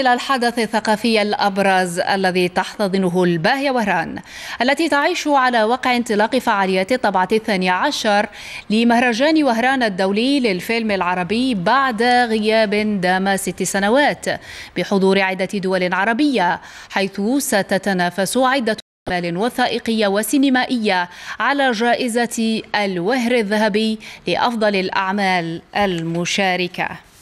إلى الحدث الثقافي الأبرز الذي تحتضنه الباهية وهران التي تعيش على وقع انطلاق فعاليات الطبعة الثانية عشر لمهرجان وهران الدولي للفيلم العربي بعد غياب دام ست سنوات بحضور عدة دول عربية حيث ستتنافس عدة أعمال وثائقية وسينمائية على جائزة الوهر الذهبي لأفضل الأعمال المشاركة